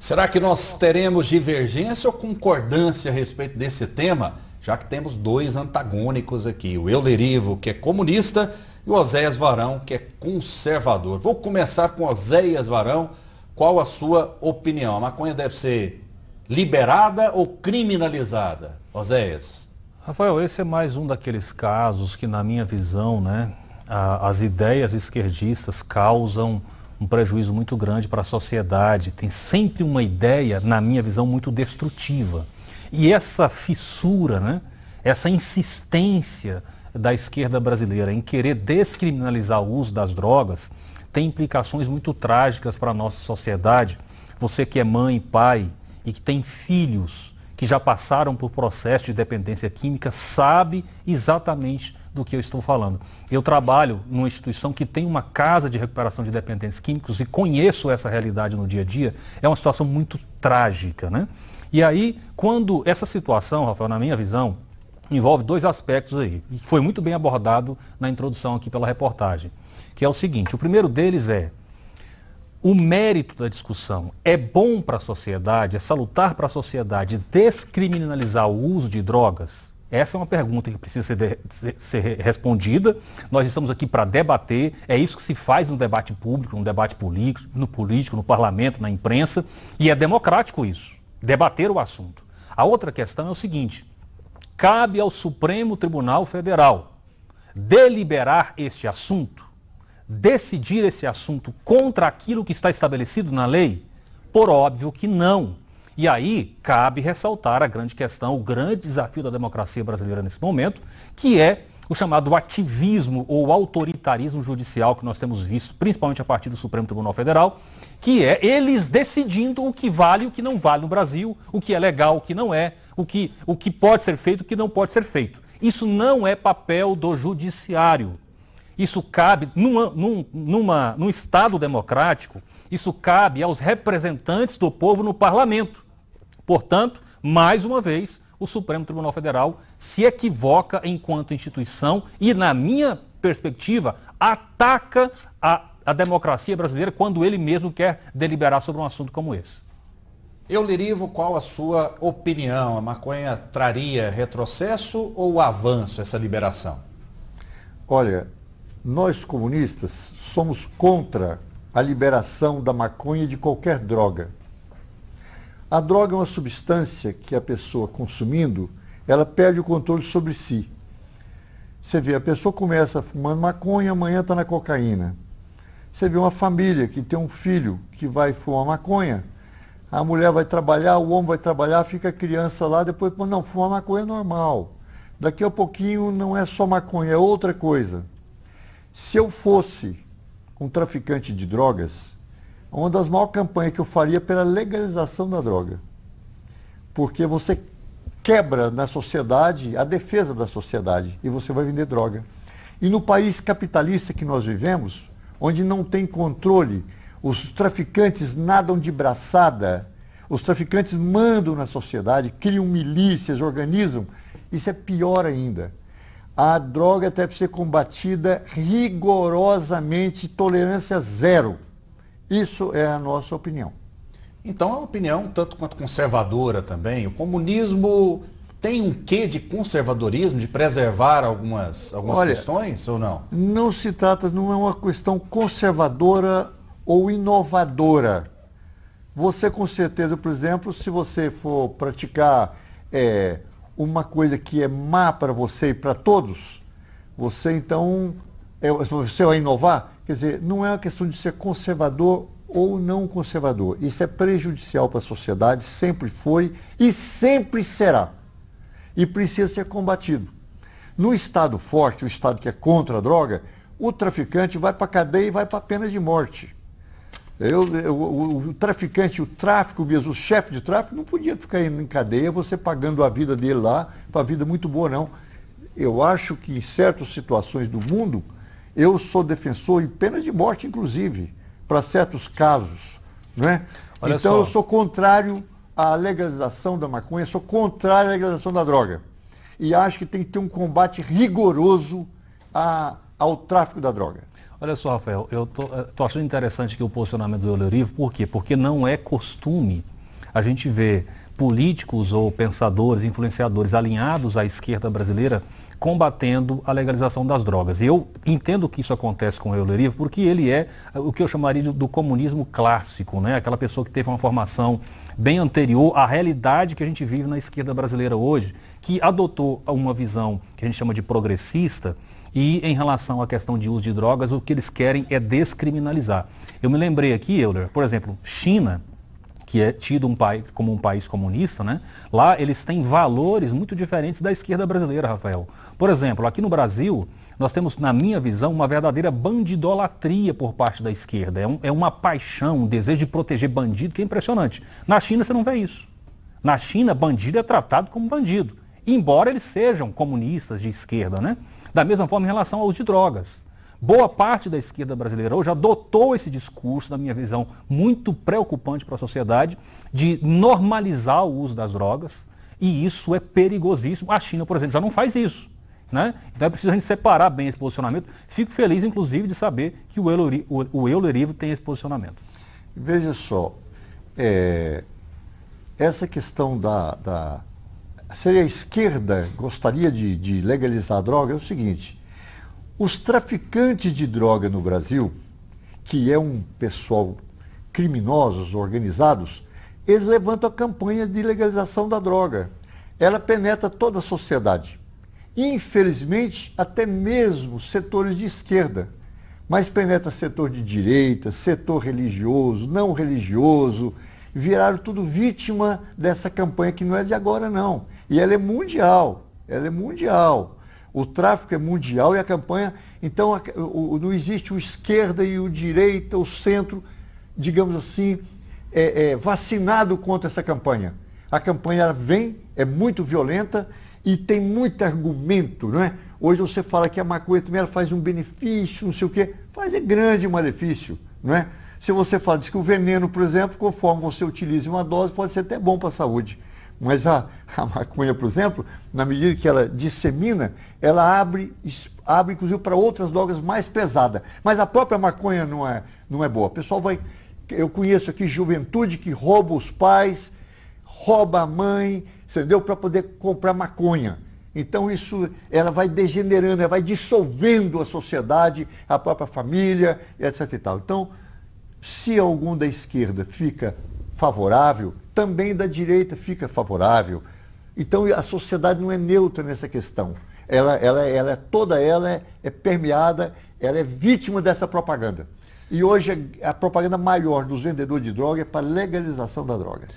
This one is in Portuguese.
Será que nós teremos divergência ou concordância a respeito desse tema? Já que temos dois antagônicos aqui, o Eulerivo, que é comunista, e o Oséias Varão, que é conservador. Vou começar com Oséias Varão. Qual a sua opinião? A maconha deve ser liberada ou criminalizada? Oséias. Rafael, esse é mais um daqueles casos que, na minha visão, né, as ideias esquerdistas causam um prejuízo muito grande para a sociedade. Tem sempre uma ideia, na minha visão, muito destrutiva. E essa fissura, né, essa insistência da esquerda brasileira em querer descriminalizar o uso das drogas tem implicações muito trágicas para a nossa sociedade. Você que é mãe, pai e que tem filhos que já passaram por processo de dependência química sabe exatamente do que eu estou falando. Eu trabalho numa instituição que tem uma casa de recuperação de dependentes químicos e conheço essa realidade no dia a dia. É uma situação muito trágica, né? E aí, quando essa situação, Rafael, na minha visão, envolve dois aspectos aí, que foi muito bem abordado na introdução aqui pela reportagem, que é o seguinte: o primeiro deles é o mérito da discussão. É bom para a sociedade, é salutar para a sociedade descriminalizar o uso de drogas? Essa é uma pergunta que precisa ser, de, ser respondida. Nós estamos aqui para debater, é isso que se faz no debate público, no debate político, no político, no parlamento, na imprensa, e é democrático isso, debater o assunto. A outra questão é o seguinte: cabe ao Supremo Tribunal Federal deliberar este assunto decidir esse assunto contra aquilo que está estabelecido na lei? Por óbvio que não. E aí cabe ressaltar a grande questão, o grande desafio da democracia brasileira nesse momento, que é o chamado ativismo ou autoritarismo judicial que nós temos visto, principalmente a partir do Supremo Tribunal Federal, que é eles decidindo o que vale e o que não vale no Brasil, o que é legal, o que não é, o que, o que pode ser feito, o que não pode ser feito. Isso não é papel do judiciário. Isso cabe, numa, num, numa, num Estado democrático, isso cabe aos representantes do povo no parlamento. Portanto, mais uma vez, o Supremo Tribunal Federal se equivoca enquanto instituição e, na minha perspectiva, ataca a, a, democracia brasileira quando ele mesmo quer deliberar sobre um assunto como esse. Eu Lirivo, qual a sua opinião? A maconha traria retrocesso ou avanço essa liberação? Olha, nós comunistas somos contra a liberação da maconha e de qualquer droga. A droga é uma substância que a pessoa consumindo, ela perde o controle sobre si. Você vê, a pessoa começa fumando maconha, amanhã está na cocaína. Você vê uma família que tem um filho que vai fumar maconha, a mulher vai trabalhar, o homem vai trabalhar, fica a criança lá, depois, não, fumar maconha é normal. Daqui a pouquinho não é só maconha, é outra coisa. Se eu fosse um traficante de drogas, uma das maiores campanhas que eu faria é pela legalização da droga. Porque você quebra na sociedade a defesa da sociedade e você vai vender droga. E no país capitalista que nós vivemos, onde não tem controle, os traficantes nadam de braçada, os traficantes mandam na sociedade, criam milícias, organizam, isso é pior ainda a droga deve ser combatida rigorosamente, tolerância zero. Isso é a nossa opinião. Então, é uma opinião tanto quanto conservadora também. O comunismo tem um quê de conservadorismo, de preservar algumas, algumas Olha, questões ou não? Não se trata, não é uma questão conservadora ou inovadora. Você, com certeza, por exemplo, se você for praticar é, uma coisa que é má para você e para todos, você então é, você vai inovar? Quer dizer, não é uma questão de ser conservador ou não conservador. Isso é prejudicial para a sociedade, sempre foi e sempre será. E precisa ser combatido. No Estado forte, o Estado que é contra a droga, o traficante vai para a cadeia e vai para a pena de morte. Eu, eu, o, o, traficante, o tráfico mesmo, o chefe de tráfico, não podia ficar indo em cadeia, você pagando a vida dele lá, a vida muito boa, não. Eu acho que em certas situações do mundo, eu sou defensor e pena de morte, inclusive, para certos casos. Né? então só. eu sou contrário à legalização da maconha, sou contrário à legalização da droga. E acho que tem que ter um combate rigoroso a, ao tráfico da droga. Olha só, Rafael, eu estou eh, achando interessante aqui o posicionamento do Eulerivo, por quê? Porque não é costume a gente vê políticos ou pensadores, influenciadores alinhados à esquerda brasileira combatendo a legalização das drogas. eu entendo que isso acontece com o Eulerivo porque ele é o que eu chamaria do comunismo clássico, né? aquela pessoa que teve uma formação bem anterior à realidade que a gente vive na esquerda brasileira hoje, que adotou uma visão que a gente chama de progressista, e em relação à questão de uso de drogas, o que eles querem é descriminalizar. Eu me lembrei aqui, Euler, por exemplo, China que é tido um país, como um país comunista, né? lá eles têm valores muito diferentes da esquerda brasileira, Rafael. Por exemplo, aqui no Brasil, nós temos, na minha visão, uma verdadeira bandidolatria por parte da esquerda. É, um, é uma paixão, um desejo de proteger bandido que é impressionante. Na China você não vê isso. Na China, bandido é tratado como bandido, embora eles sejam comunistas de esquerda. Né? Da mesma forma em relação aos de drogas. Boa parte da esquerda brasileira hoje adotou esse discurso, na minha visão, muito preocupante para a sociedade, de normalizar o uso das drogas, e isso é perigosíssimo. A China, por exemplo, já não faz isso. Né? Então é preciso a gente separar bem esse posicionamento. Fico feliz, inclusive, de saber que o Eulerivo, o tem esse posicionamento. Veja só, é, essa questão da, da. Seria a esquerda gostaria de, de legalizar a droga? É o seguinte: os traficantes de droga no Brasil, que é um pessoal criminosos organizados, eles levantam a campanha de legalização da droga. Ela penetra toda a sociedade. Infelizmente, até mesmo setores de esquerda, mas penetra setor de direita, setor religioso, não religioso, viraram tudo vítima dessa campanha que não é de agora não. E ela é mundial, ela é mundial. O tráfico é mundial e a campanha. Então, a, o, não existe o esquerda e o direita, o centro, digamos assim, é, é, vacinado contra essa campanha. A campanha vem, é muito violenta e tem muito argumento, não é? Hoje você fala que a maconha também faz um benefício, não sei o quê. Faz é grande malefício, não é? Se você fala, diz que o veneno, por exemplo, conforme você utiliza uma dose, pode ser até bom para a saúde. Mas a, a maconha, por exemplo, na medida que ela dissemina, ela abre, abre inclusive para outras drogas mais pesadas. Mas a própria maconha não é, não é boa. O pessoal vai. Eu conheço aqui juventude que rouba os pais, rouba a mãe, entendeu? Para poder comprar maconha. Então isso ela vai degenerando, ela vai dissolvendo a sociedade, a própria família, etc. E tal. Então, se algum da esquerda fica favorável, também da direita fica favorável. Então a sociedade não é neutra nessa questão. Ela, ela, ela é, toda ela é, é permeada, ela é vítima dessa propaganda. E hoje a propaganda maior dos vendedores de droga é para legalização da droga.